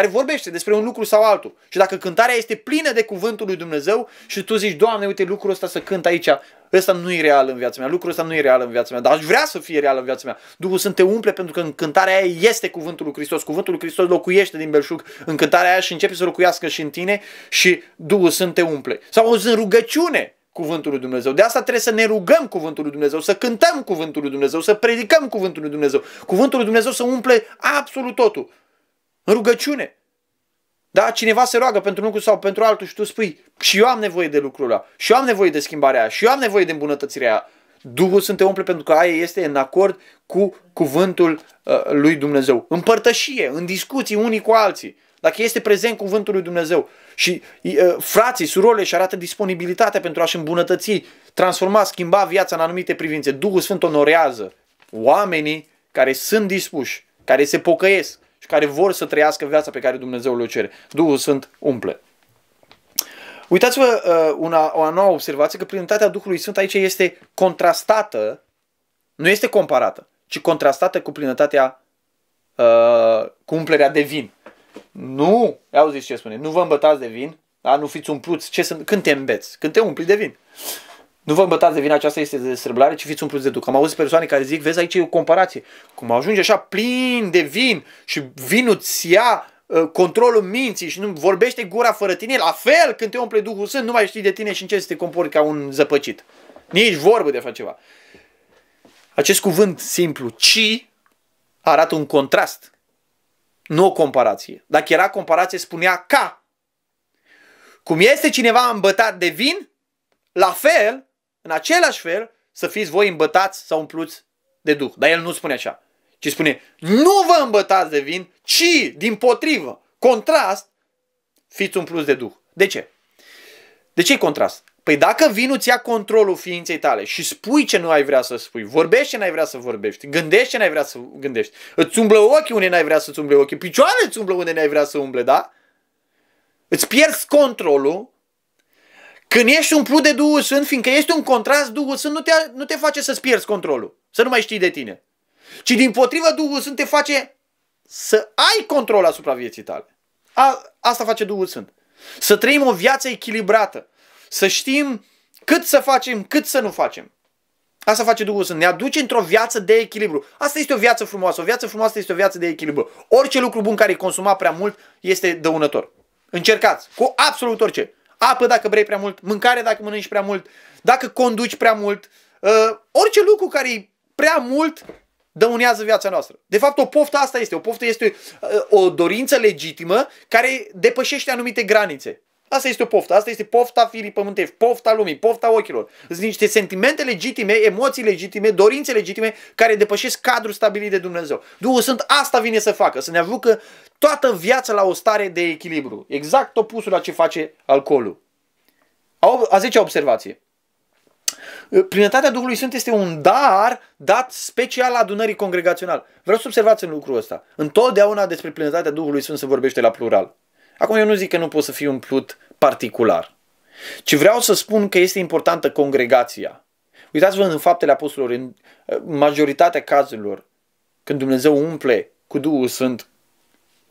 care vorbește despre un lucru sau altul. Și dacă cântarea este plină de cuvântul lui Dumnezeu și tu zici, Doamne, uite, lucrul ăsta să cânt aici, ăsta nu e real în viața mea, lucrul ăsta nu e real în viața mea, dar aș vrea să fie real în viața mea. Duhul Sfânt te umple pentru că în cântarea aia este cuvântul lui Hristos. Cuvântul lui Hristos locuiește din belșug în cântarea aia și începe să locuiască și în tine și Duhul Sânt te umple. Sau o în rugăciune, cuvântul lui Dumnezeu. De asta trebuie să ne rugăm cuvântul lui Dumnezeu, să cântăm cuvântul lui Dumnezeu, să predicăm cuvântul lui Dumnezeu. Cuvântul lui Dumnezeu să umple absolut totul. În rugăciune. Da? Cineva se roagă pentru un lucru sau pentru altul și tu spui și eu am nevoie de lucrul ăla, și eu am nevoie de schimbarea aia, și eu am nevoie de îmbunătățirea aia. Duhul să te umple pentru că aia este în acord cu cuvântul uh, lui Dumnezeu. În părtășie, în discuții unii cu alții. Dacă este prezent cuvântul lui Dumnezeu și uh, frații, surorile și arată disponibilitatea pentru a-și îmbunătăți, transforma, schimba viața în anumite privințe, Duhul Sfânt onorează oamenii care sunt dispuși, care se pocăiesc, și care vor să trăiască viața pe care Dumnezeu le cere. Duhul Sfânt umple. Uitați-vă uh, una, o nouă observație că plinătatea Duhului Sfânt aici este contrastată, nu este comparată, ci contrastată cu plinătatea, uh, cu umplerea de vin. Nu, zis ce spune, nu vă îmbătați de vin, da? nu fiți umpluți. Ce sunt? Când te îmbeți, când te umpli de vin. Uh, nu vă îmbătați de vina aceasta este de sărbătoare, ci fiți umpluți de duc. Am auzit persoane care zic, vezi aici e o comparație. Cum ajunge așa plin de vin și vinul îți ia uh, controlul minții și nu vorbește gura fără tine, la fel când te umple Duhul Sfânt, nu mai știi de tine și încerci să te compori ca un zăpăcit. Nici vorbă de așa ceva. Acest cuvânt simplu, ci, arată un contrast, nu o comparație. Dacă era comparație, spunea ca. Cum este cineva îmbătat de vin, la fel în același fel să fiți voi îmbătați sau umpluți de Duh. Dar el nu spune așa, ci spune nu vă îmbătați de vin, ci din potrivă, contrast, fiți umpluți de Duh. De ce? De ce contrast? Păi dacă vinul ți ia controlul ființei tale și spui ce nu ai vrea să spui, vorbești ce n-ai vrea să vorbești, gândești ce n-ai vrea să gândești, îți umblă ochii unde n-ai vrea să-ți umble ochii, picioarele îți umblă unde n-ai vrea să umble, da? Îți pierzi controlul când ești umplut de Duhul Sfânt, fiindcă este un contrast, Duhul Sfânt nu te, nu te face să-ți pierzi controlul, să nu mai știi de tine. Ci din potrivă, Duhul Sfânt te face să ai control asupra vieții tale. A, asta face Duhul Sfânt. Să trăim o viață echilibrată. Să știm cât să facem, cât să nu facem. Asta face Duhul Sfânt. Ne aduce într-o viață de echilibru. Asta este o viață frumoasă. O viață frumoasă este o viață de echilibru. Orice lucru bun care e consumat prea mult este dăunător. Încercați cu absolut orice apă dacă vrei prea mult, mâncare dacă mănânci prea mult, dacă conduci prea mult, uh, orice lucru care e prea mult dăunează viața noastră. De fapt, o poftă asta este. O poftă este uh, o dorință legitimă care depășește anumite granițe. Asta este o poftă, asta este pofta firii pământești, pofta lumii, pofta ochilor. Sunt niște sentimente legitime, emoții legitime, dorințe legitime care depășesc cadrul stabilit de Dumnezeu. Duhul sunt, asta vine să facă, să ne aducă toată viața la o stare de echilibru. Exact opusul la ce face alcoolul. A, a 10 observație. Ă, plinătatea Duhului Sfânt este un dar dat special adunării congregațional. Vreau să observați în lucrul ăsta. Întotdeauna despre plinătatea Duhului Sfânt se vorbește la plural. Acum eu nu zic că nu poți să fii umplut particular, ci vreau să spun că este importantă congregația. Uitați-vă în faptele apostolilor, în majoritatea cazurilor, când Dumnezeu umple cu Duhul Sfânt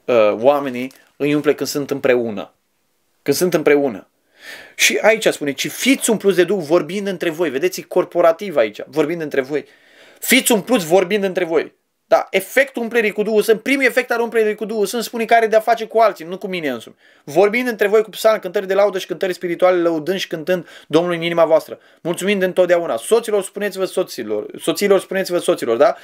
uh, oamenii, îi umple când sunt împreună. Când sunt împreună. Și aici spune, ci fiți umpluți de Duh vorbind între voi. Vedeți, corporativ aici, vorbind între voi. Fiți umpluți vorbind între voi. Da, efectul umplerii cu Duhul Sfânt, primul efect al umplerii cu Duhul Sfânt spune care de a face cu alții, nu cu mine însumi. Vorbind între voi cu psalmi, cântări de laudă și cântări spirituale, lăudând și cântând Domnului în inima voastră, mulțumind întotdeauna. Soților, spuneți-vă soților, soților, spuneți-vă soților, da?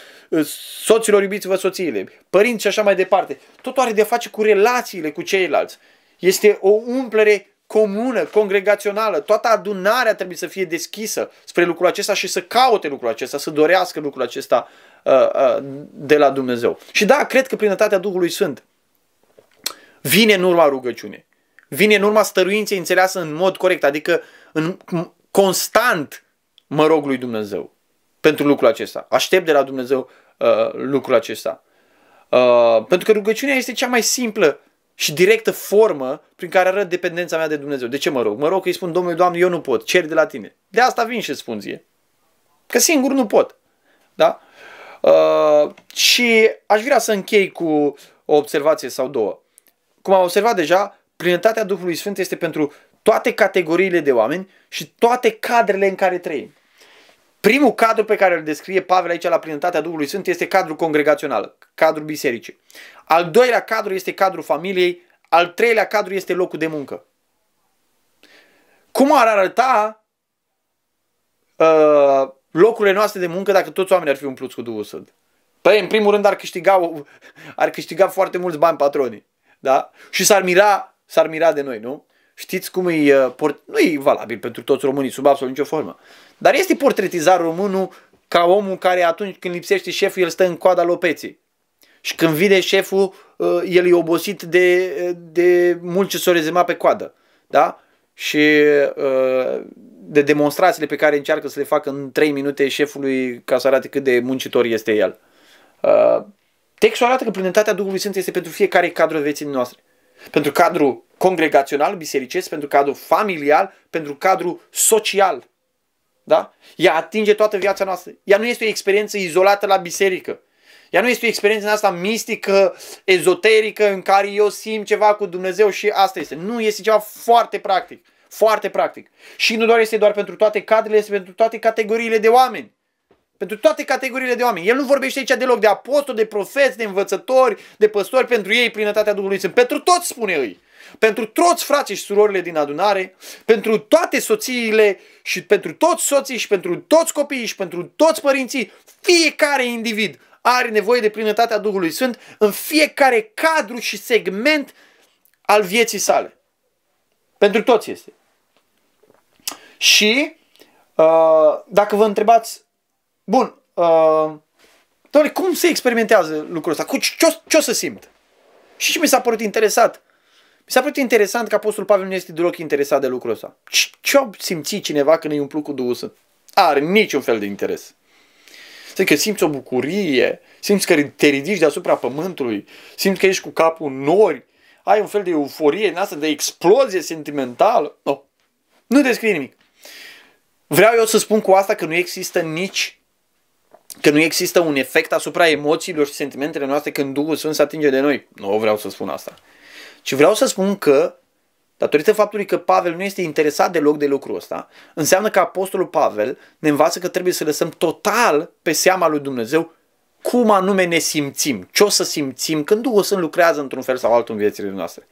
Soților, iubiți-vă soțiile, părinți și așa mai departe. Totul are de a face cu relațiile cu ceilalți. Este o umplere comună, congregațională, toată adunarea trebuie să fie deschisă spre lucrul acesta și să caute lucrul acesta, să dorească lucrul acesta uh, uh, de la Dumnezeu. Și da, cred că plinătatea Duhului Sfânt vine în urma rugăciunii, vine în urma stăruinței înțeleasă în mod corect, adică în constant mă rog lui Dumnezeu pentru lucrul acesta. Aștept de la Dumnezeu uh, lucrul acesta. Uh, pentru că rugăciunea este cea mai simplă și directă formă prin care arăt dependența mea de Dumnezeu. De ce mă rog? Mă rog că îi spun, Domnule, Doamne, eu nu pot, cer de la tine. De asta vin și spun ție. Că singur nu pot. Da? Uh, și aș vrea să închei cu o observație sau două. Cum am observat deja, plinătatea Duhului Sfânt este pentru toate categoriile de oameni și toate cadrele în care trăim. Primul cadru pe care îl descrie Pavel aici la plinătatea Duhului Sfânt este cadrul congregațional, cadrul bisericii. Al doilea cadru este cadrul familiei, al treilea cadru este locul de muncă. Cum ar arăta uh, locurile noastre de muncă dacă toți oamenii ar fi umpluți cu Duhul Sfânt? Păi, în primul rând, ar câștiga, ar câștiga foarte mulți bani patronii. Da? Și s-ar mira, s-ar mira de noi, nu? Știți cum e, uh, port... nu e valabil pentru toți românii, sub absolut nicio formă. Dar este portretizat românul ca omul care atunci când lipsește șeful, el stă în coada lopeții. Și când vine șeful, uh, el e obosit de, de mult ce s-o rezema pe coadă. Da? Și uh, de demonstrațiile pe care încearcă să le facă în 3 minute șefului ca să arate cât de muncitor este el. Uh, textul arată că plinătatea Duhului Sfânt este pentru fiecare cadru de vieții noastre. Pentru cadru congregațional, bisericesc, pentru cadru familial, pentru cadru social. Da? Ea atinge toată viața noastră. Ea nu este o experiență izolată la biserică. Ea nu este o experiență în asta mistică, ezoterică, în care eu simt ceva cu Dumnezeu și asta este. Nu, este ceva foarte practic. Foarte practic. Și nu doar este doar pentru toate cadrele, este pentru toate categoriile de oameni. Pentru toate categoriile de oameni. El nu vorbește aici deloc de apostoli, de profeți, de învățători, de păstori, pentru ei plinătatea Duhului Sfânt. Pentru toți spune ei pentru toți frații și surorile din adunare, pentru toate soțiile și pentru toți soții și pentru toți copiii și pentru toți părinții, fiecare individ are nevoie de plinătatea Duhului Sfânt în fiecare cadru și segment al vieții sale. Pentru toți este. Și uh, dacă vă întrebați, bun, uh, Doamne, cum se experimentează lucrul ăsta? Cu ce, ce o să simt? Și ce mi s-a părut interesat s-a părut interesant că Apostol Pavel nu este deloc interesat de lucrul ăsta. Ce-o simți cineva când îi umplu cu Duhul Sfânt? Are niciun fel de interes. că simți o bucurie, simți că te ridici deasupra pământului, simți că ești cu capul în nori, ai un fel de euforie în asta, de explozie sentimentală. No. Nu descrie nimic. Vreau eu să spun cu asta că nu există nici că nu există un efect asupra emoțiilor și sentimentele noastre când Duhul Sfânt se atinge de noi. Nu vreau să spun asta. Ci vreau să spun că, datorită faptului că Pavel nu este interesat deloc de lucrul ăsta, înseamnă că Apostolul Pavel ne învață că trebuie să lăsăm total pe seama lui Dumnezeu cum anume ne simțim, ce o să simțim când Duhul Sfânt lucrează într-un fel sau altul în viețile noastre.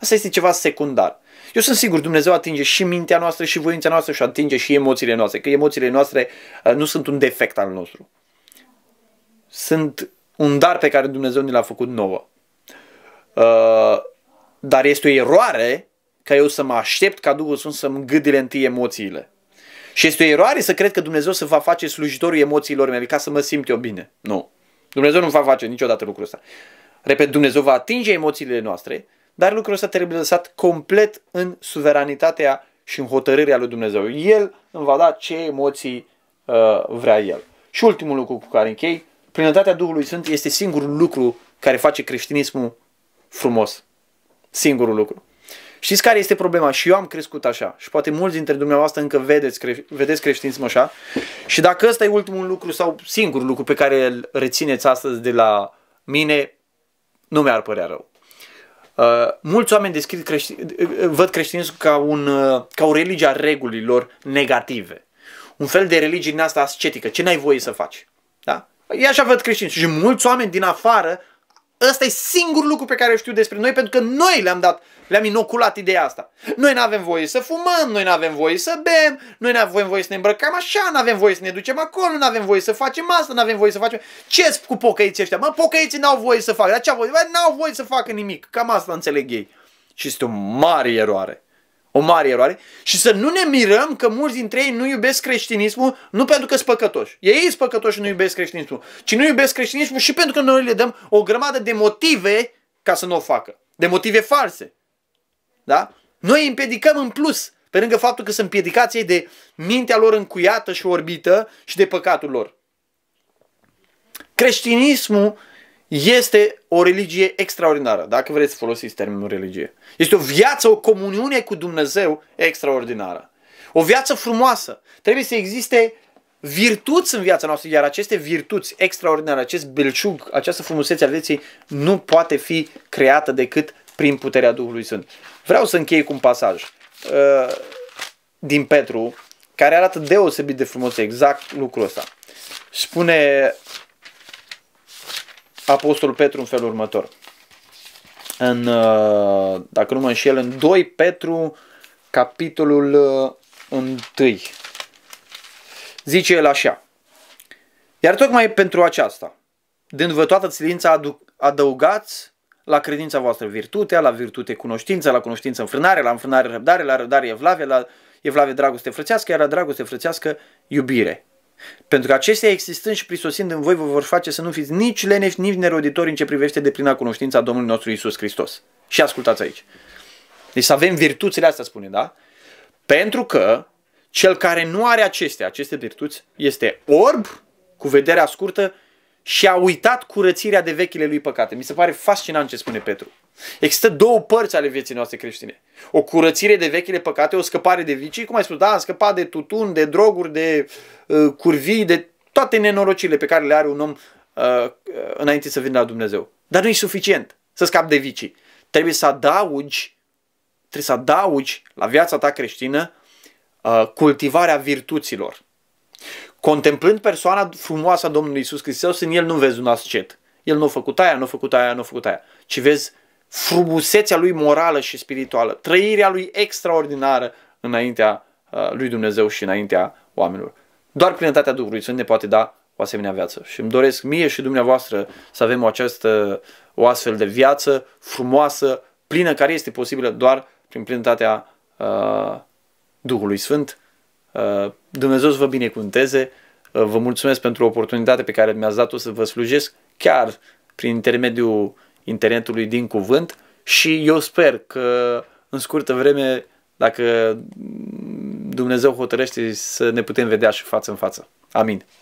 Asta este ceva secundar. Eu sunt sigur, Dumnezeu atinge și mintea noastră și voința noastră și atinge și emoțiile noastre, că emoțiile noastre uh, nu sunt un defect al nostru. Sunt un dar pe care Dumnezeu ne l-a făcut nouă. Uh, dar este o eroare ca eu să mă aștept ca Duhul Sfânt să-mi gâdile întâi emoțiile. Și este o eroare să cred că Dumnezeu să va face slujitorul emoțiilor mele ca să mă simt eu bine. Nu. Dumnezeu nu va face niciodată lucrul ăsta. Repet, Dumnezeu va atinge emoțiile noastre, dar lucrul ăsta trebuie lăsat complet în suveranitatea și în hotărârea lui Dumnezeu. El îmi va da ce emoții uh, vrea El. Și ultimul lucru cu care închei, plinătatea Duhului Sfânt este singurul lucru care face creștinismul frumos. Singurul lucru. Știți care este problema? Și eu am crescut așa. Și poate mulți dintre dumneavoastră încă vedeți, cre- vedeți creștinism așa. Și dacă ăsta e ultimul lucru sau singurul lucru pe care îl rețineți astăzi de la mine, nu mi-ar părea rău. Uh, mulți oameni descrit creștin, uh, văd creștinismul ca, un, uh, ca o religie a regulilor negative. Un fel de religie din asta ascetică. Ce n-ai voie să faci? Da? E așa văd creștinismul. Și mulți oameni din afară Ăsta e singurul lucru pe care știu despre noi pentru că noi le-am dat, le-am inoculat ideea asta. Noi nu avem voie să fumăm, noi nu avem voie să bem, noi nu avem voie să ne îmbrăcăm așa, nu avem voie să ne ducem acolo, nu avem voie să facem asta, nu avem voie să facem... ce cu pocăiții ăștia? Mă, pocăiții n-au voie să facă. Dar ce au voie? n-au voie să facă nimic. Cam asta înțeleg ei. Și este o mare eroare o mare eroare, și să nu ne mirăm că mulți dintre ei nu iubesc creștinismul nu pentru că sunt păcătoși. Ei sunt păcătoși și nu iubesc creștinismul, ci nu iubesc creștinismul și pentru că noi le dăm o grămadă de motive ca să nu o facă. De motive false. Da? Noi îi împiedicăm în plus, pe lângă faptul că sunt împiedicați ei de mintea lor încuiată și orbită și de păcatul lor. Creștinismul este o religie extraordinară, dacă vreți să folosiți termenul religie. Este o viață, o comuniune cu Dumnezeu extraordinară. O viață frumoasă. Trebuie să existe virtuți în viața noastră, iar aceste virtuți extraordinare, acest belșug, această frumusețe a vieții nu poate fi creată decât prin puterea Duhului Sfânt. Vreau să închei cu un pasaj uh, din Petru, care arată deosebit de frumos exact lucrul ăsta. Spune Apostolul Petru în felul următor. În, uh, dacă nu mă înșel, în 2 Petru, capitolul 1. Uh, Zice el așa. Iar tocmai pentru aceasta, dând-vă toată silința, adăugați la credința voastră virtutea, la virtute cunoștință, la cunoștință înfrânare, la înfrânare răbdare, la răbdare evlave, la evlave dragoste frățească, iar la dragoste frățească iubire. Pentru că acestea existând și prisosind în voi vă vor face să nu fiți nici leneși, nici neroditori în ce privește de plina cunoștința Domnului nostru Isus Hristos. Și ascultați aici. Deci să avem virtuțile astea, spune, da? Pentru că cel care nu are acestea, aceste virtuți, este orb, cu vederea scurtă și a uitat curățirea de vechile lui păcate. Mi se pare fascinant ce spune Petru. Există două părți ale vieții noastre creștine. O curățire de vechile păcate, o scăpare de vicii, cum ai spus, da, am scăpat de tutun, de droguri, de uh, curvii, de toate nenorocirile pe care le are un om uh, uh, înainte să vină la Dumnezeu. Dar nu e suficient să scapi de vicii. Trebuie să adaugi, trebuie să adaugi la viața ta creștină uh, cultivarea virtuților. Contemplând persoana frumoasă a Domnului Isus Hristos, în el nu vezi un ascet. El nu a făcut aia, nu a făcut aia, nu a făcut aia. Ci vezi frumusețea lui morală și spirituală, trăirea lui extraordinară înaintea uh, lui Dumnezeu și înaintea oamenilor. Doar plinătatea Duhului Sfânt ne poate da o asemenea viață. Și îmi doresc mie și dumneavoastră să avem o, această, o astfel de viață frumoasă, plină, care este posibilă doar prin plinătatea uh, Duhului Sfânt. Uh, Dumnezeu să vă binecuvânteze, uh, vă mulțumesc pentru oportunitatea pe care mi-ați dat-o să vă slujesc chiar prin intermediul internetului din cuvânt și eu sper că în scurtă vreme, dacă Dumnezeu hotărăște să ne putem vedea și față în față. Amin.